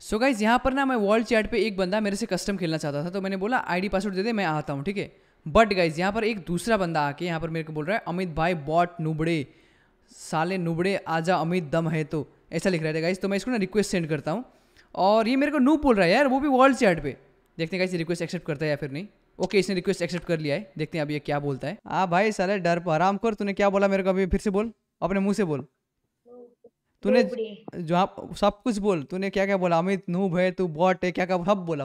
सो so guys यहाँ पर ना मैं वर्ल्ड चैट पे एक बंदा मेरे से कस्टम खेलना चाहता था तो मैंने बोला आईडी पासवर्ड दे दे मैं आता हूँ ठीक है बट गाइज यहाँ पर एक दूसरा बंदा आके यहाँ पर मेरे को बोल रहा है अमित भाई बॉट नुबड़े साले नुबड़े आजा अमित दम है तो ऐसा लिख रहा था गाइज तो मैं इसको ना रिक्वेस्ट सेंड करता हूँ और ये मेरे को नूब बोल रहा है यार वो भी वर्ल्ड चैट पे देखते हैं गाइज रिक्वेस्ट एक्सेप्ट करता है या फिर नहीं ओके इसने रिक्वेस्ट एक्सेप्ट कर लिया है देखते हैं अब ये क्या बोलता है हाँ भाई साले डर पर आराम कर तूने क्या बोला मेरे को अभी फिर से बोल अपने मुँह से बोल तूने जो आप सब कुछ बोल तूने क्या क्या बोला अमित नूब है तू बॉट है क्या क्या सब बोला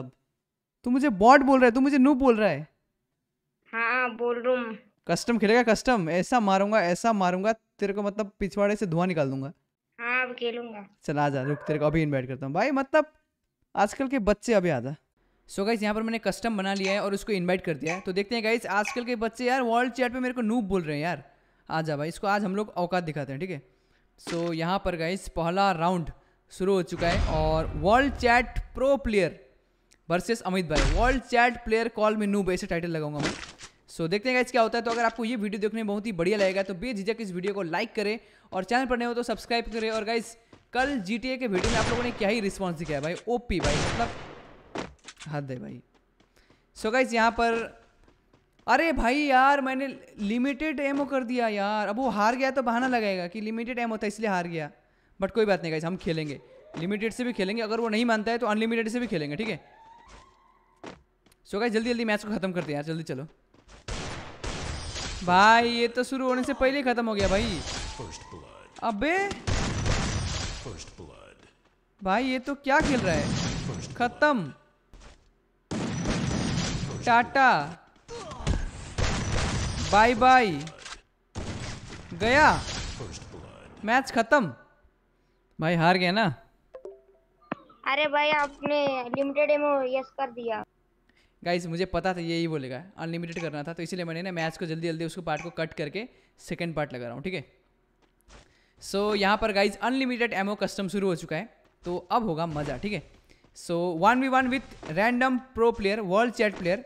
तू मुझे बॉट बोल रहा है तू मुझे नूब बोल रहा है हाँ बोल रहा हूँ कस्टम खेलेगा कस्टम ऐसा मारूंगा ऐसा मारूंगा तेरे को मतलब पिछवाड़े से धुआं निकाल दूंगा हाँ अब खेलूंगा चल आ जा रुक तेरे को अभी इनवाइट करता हूँ भाई मतलब आजकल के बच्चे अभी आ जा सो गाइस यहाँ पर मैंने कस्टम बना लिया है और उसको इनवाइट कर दिया है तो देखते हैं गाइस आजकल के बच्चे यार वर्ल्ड चैट पे मेरे को नूब बोल रहे हैं यार आ जा भाई इसको आज हम लोग औकात दिखाते हैं ठीक है सो so, यहाँ पर गाइस पहला राउंड शुरू हो चुका है और world chat pro player versus Amit भाई वर्ल्ड चैट प्लेयर कॉल में नूब ऐसे टाइटल लगाऊंगा मैं सो so, देखते हैं गाइस क्या होता है तो अगर आपको ये वीडियो देखने में बहुत ही बढ़िया लगेगा तो बेझिझक इस वीडियो को लाइक करें और चैनल पर नए हो तो सब्सक्राइब करें और गाइस कल जी के वीडियो में आप लोगों ने क्या ही रिस्पॉन्स दिखाया भाई ओ भाई मतलब हद है भाई सो so, गाइस यहाँ पर अरे भाई यार मैंने लिमिटेड एमओ कर दिया यार अब वो हार गया तो बहाना लगाएगा कि लिमिटेड एमओ था इसलिए हार गया बट कोई बात नहीं गाइस हम खेलेंगे लिमिटेड से भी खेलेंगे अगर वो नहीं मानता है तो अनलिमिटेड से भी खेलेंगे ठीक है सो गाइस जल्दी जल्दी मैच को ख़त्म करते हैं यार जल्दी चलो भाई ये तो शुरू होने से पहले ख़त्म हो गया भाई अबे भाई ये तो क्या खेल रहा है ख़त्म टाटा बाय बाय गया मैच खत्म भाई हार गया ना अरे भाई आपने लिमिटेड यस कर दिया गाइज मुझे पता था यही बोलेगा अनलिमिटेड करना था तो इसीलिए मैंने ना मैच को जल्दी जल्दी उसको पार्ट को कट करके सेकंड पार्ट लगा रहा हूँ ठीक है सो so, यहाँ पर गाइज अनलिमिटेड एमओ कस्टम शुरू हो चुका है तो अब होगा मज़ा ठीक है so one v one with random pro player world chat player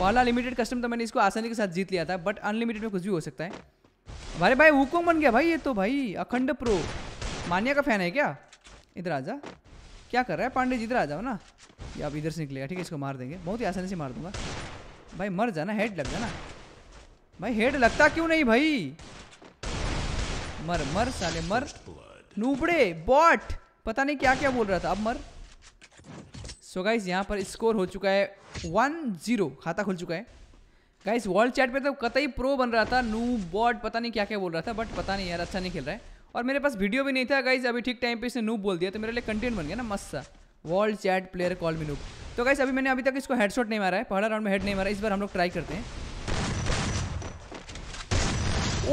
पहला लिमिटेड कस्टम तो मैंने इसको आसानी के साथ जीत लिया था बट अनलिमिटेड में कुछ भी हो सकता है अरे भाई हुकुम बन गया भाई ये तो भाई अखंड प्रो मानिया का फैन है क्या इधर आ जा क्या कर रहा है पांडे जी इधर आ जाओ ना ये आप इधर से निकलेगा ठीक है इसको मार देंगे बहुत ही आसानी से मार दूंगा भाई मर जाना हेड लग जाना भाई हेड लगता क्यों नहीं भाई मर मर साले मर नूबड़े बॉट पता नहीं क्या क्या बोल रहा था अब मर सो गाइस यहाँ पर स्कोर हो चुका है वन जीरो खाता खुल चुका है गाइस वर्ल्ड चैट पे तो कतई प्रो बन रहा था नू बॉट पता नहीं क्या क्या बोल रहा था बट पता नहीं यार अच्छा नहीं खेल रहा है और मेरे पास वीडियो भी नहीं था गाइज अभी ठीक टाइम पे इसने नूब बोल दिया तो मेरे लिए कंटेंट बन गया ना मस्त सा world chat player call me noob तो गाइज अभी मैंने अभी तक इसको हेड नहीं मारा है पहला राउंड में हेड नहीं मारा इस बार हम लोग ट्राई करते हैं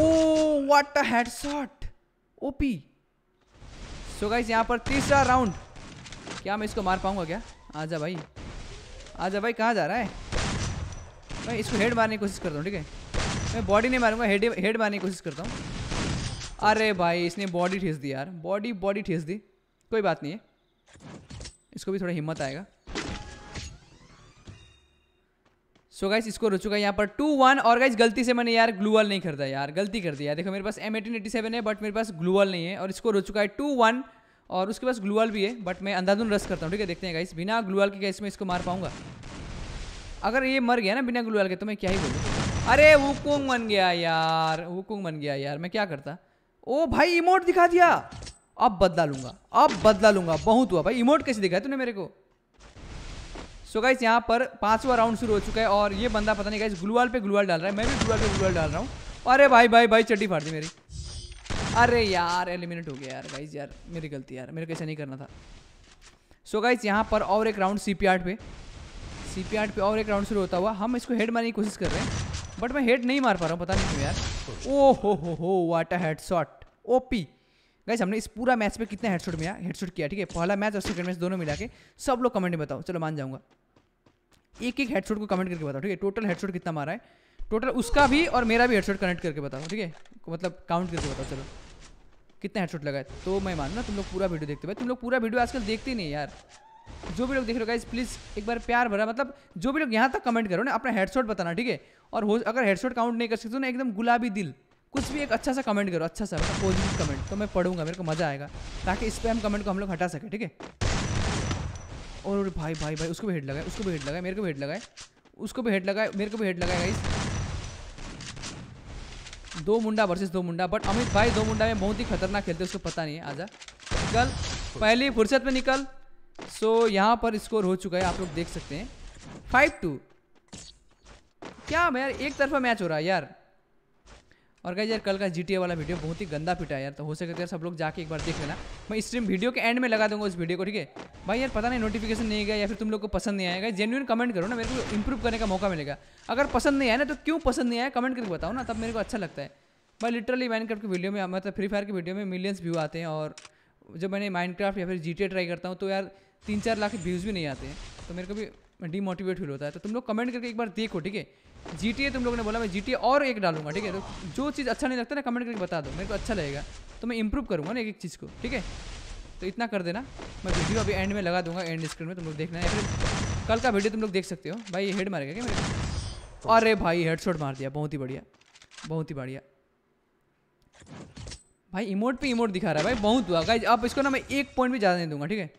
oh what a headshot OP so guys यहाँ पर तीसरा राउंड क्या मैं इसको मार पाऊंगा क्या आजा भाई आजा भाई कहाँ जा रहा है मैं इसको हेड मारने की कोशिश करता हूँ ठीक है मैं बॉडी नहीं मारूंगा हेड हेड मारने की कोशिश करता हूँ अरे भाई इसने बॉडी ठेस दी यार बॉडी बॉडी ठेस दी कोई बात नहीं है इसको भी थोड़ा हिम्मत आएगा सो गाइज गाइस रो चुका है यहाँ पर टू वन और गाइस गलती से मैंने यार ग्लूअल नहीं खरीदा यार गलती कर दिया देखो मेरे पास एम एटीन एटी सेवन है बट मेरे पास ग्लूअल नहीं है और इसको रुक चुका है टू वन और उसके पास ग्लूअल भी है बट मैं अंधाधुन रस करता हूँ ठीक है देखते हैं गाइस बिना ग्लूअल के कैसे मैं इसको मार पाऊंगा अगर ये मर गया ना बिना ग्लूअल के तो मैं क्या ही बोलूँ अरे वुकुंग बन गया यार वुकुंग बन गया यार मैं क्या करता ओ भाई इमोट दिखा दिया अब बदला लूंगा अब बदला लूंगा बहुत हुआ भाई इमोट कैसे दिखाया तूने मेरे को सो गाइस यहाँ पर पांचवा राउंड शुरू हो चुका है और ये बंदा पता नहीं गाइस ग्लूअल पे ग्लूअल डाल रहा है मैं भी ग्लूअल पे ग्लूअल डाल रहा हूँ अरे भाई भाई भाई चड्डी फाड़ दी मेरी अरे यार एलिमिनेट हो गया यार गाइज यार मेरी गलती यार मेरे को ऐसा नहीं करना था सो गाइज यहाँ पर और एक राउंड सी पी आठ पे सी पी आठ पे और एक राउंड शुरू होता हुआ हम इसको हेड मारने की कोशिश कर रहे हैं बट मैं हेड नहीं मार पा रहा हूँ पता नहीं क्यों यार ओ हो हो हो what a head shot O P guys हमने इस पूरा मैच पे कितना हेडशॉट मिला हेडशॉट किया ठीक है पहला मैच और सेकंड मैच दोनों मिला के सब लोग कमेंट में बताओ चलो मान जाऊँगा एक एक हेडशॉट को कमेंट करके बताओ ठीक है टोटल हेडशॉट कितना मारा है टोटल उसका भी और मेरा भी हेडशॉट कनेक्ट करके बताओ ठीक है मतलब काउंट करके बताओ चलो कितने हेडशॉट लगाए तो मैं मानू ना तुम लोग पूरा वीडियो देखते हो तुम लोग पूरा वीडियो आजकल देखते नहीं यार जो भी लोग देख रहे हो गाइस प्लीज़ एक बार प्यार भरा मतलब जो भी लोग यहाँ तक कमेंट करो ना अपना हेडशॉट बताना ठीक है और हो अगर हेडशॉट काउंट नहीं कर सकते तो ना एकदम गुलाबी दिल कुछ भी एक अच्छा सा कमेंट करो अच्छा सा पॉजिटिव मतलब कमेंट तो मैं पढ़ूंगा मेरे को मज़ा आएगा ताकि इस पर हम कमेंट को हम लोग हटा सकें ठीक है और भाई भाई भाई उसको भी हेड लगाए उसको भी हेड लगाए मेरे को भी हेड लगाए उसको भी हेड लगाए मेरे को भी हेड लगाए गाइस दो मुंडा वर्सेस दो मुंडा बट अमित भाई दो मुंडा में बहुत ही खतरनाक खेलते उसको पता नहीं है आजा निकल पहली फुर्सत में निकल सो so, यहाँ पर स्कोर हो चुका है आप लोग देख सकते हैं फाइव टू क्या यार एक तरफा मैच हो रहा है यार और क्या यार कल का जी वाला वीडियो बहुत ही गंदा है यार तो हो सके तो यार सब लोग जाके एक बार देख लेना मैं स्ट्रीम वीडियो के एंड में लगा दूंगा उस वीडियो को ठीक है भाई यार पता नहीं नोटिफिकेशन नहीं गया या फिर तुम लोग को पसंद नहीं आएगा जेन्यून कमेंट करो ना मेरे को इंप्रूव करने का मौका मिलेगा अगर पसंद नहीं आया ना तो क्यों पसंद नहीं आया कमेंट करके बताओ ना तब मेरे को अच्छा लगता है भाई लिटरली माइनक्राफ्ट की वीडियो में मतलब फ्री फायर की वीडियो में मिलियंस व्यू आते हैं और जब मैंने माइनक्राफ्ट या फिर जी ट्राई करता हूँ तो यार तीन चार लाख व्यूज़ भी नहीं आते हैं तो मेरे को भी डीमोटिवेट फील होता है तो तुम लोग कमेंट करके एक बार देखो ठीक है जी तुम लोगों ने बोला मैं जी और एक डालूंगा ठीक है तो जो चीज़ अच्छा नहीं लगता ना कमेंट करके बता दो मेरे को अच्छा लगेगा तो मैं इंप्रूव करूँगा ना एक एक चीज़ को ठीक है तो इतना कर देना मैं वीडियो अभी एंड में लगा दूंगा एंड स्क्रीन में तुम लोग देखना है कल का वीडियो तुम लोग देख सकते हो भाई हेड मारेगा क्या मेरे अरे भाई हेड मार दिया बहुत ही बढ़िया बहुत ही बढ़िया भाई इमोट पे इमोट दिखा रहा है भाई बहुत हुआ गाइज अब इसको ना मैं एक पॉइंट भी ज़्यादा नहीं दूंगा ठीक है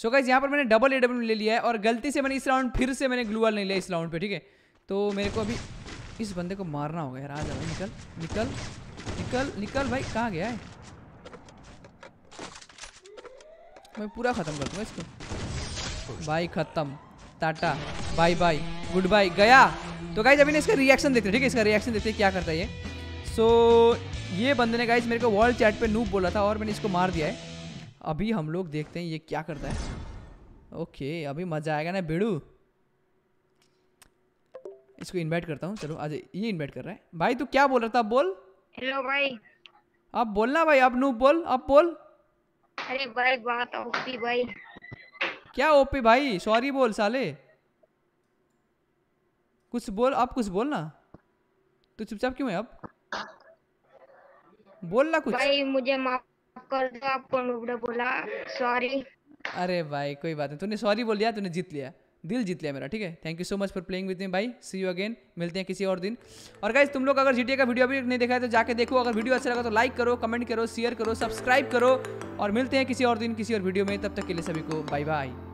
सो गाइज यहाँ पर मैंने डबल ए डब्ल्यू ले लिया है और गलती से मैंने इस राउंड फिर से मैंने ग्लूअल नहीं लिया इस राउंड पे ठीक है तो मेरे को अभी इस बंदे को मारना होगा यार आ जाओ निकल निकल निकल निकल भाई कहाँ गया है मैं पूरा ख़त्म कर दूंगा इसको भाई ख़त्म tata bye bye good bye गया तो गाइज अभी इसका रिएक्शन देखते ठीक है इसका रिएक्शन देखते क्या करता है ये सो so, ये बंदे ने गाइज मेरे को वर्ल्ड चैट पे नूब बोला था और मैंने इसको मार दिया है अभी हम लोग देखते हैं ये क्या करता है ओके अभी मज़ा आएगा ना बेड़ू इसको इनवाइट करता हूँ चलो आज ये इनवाइट कर रहा है भाई तू क्या बोल रहा था बोल हेलो भाई अब बोलना भाई अब नू बोल अब बोल अरे भाई बात ओपी भाई क्या ओपी भाई सॉरी बोल साले कुछ बोल अब कुछ बोल ना तू चुपचाप क्यों है अब बोल ना कुछ भाई मुझे माफ कर दो आपको नुबड़ा बोला सॉरी अरे भाई कोई बात नहीं तूने सॉरी बोल दिया तूने जीत लिया दिल जीत लिया मेरा ठीक है thank you so much for playing with me भाई सी यू अगेन मिलते हैं किसी और दिन और गाइज तुम लोग अगर जी का वीडियो अभी नहीं देखा है तो जाके देखो अगर वीडियो अच्छा लगा तो लाइक करो कमेंट करो शेयर करो सब्सक्राइब करो और मिलते हैं किसी और दिन किसी और वीडियो में तब तक के लिए सभी को बाय बाय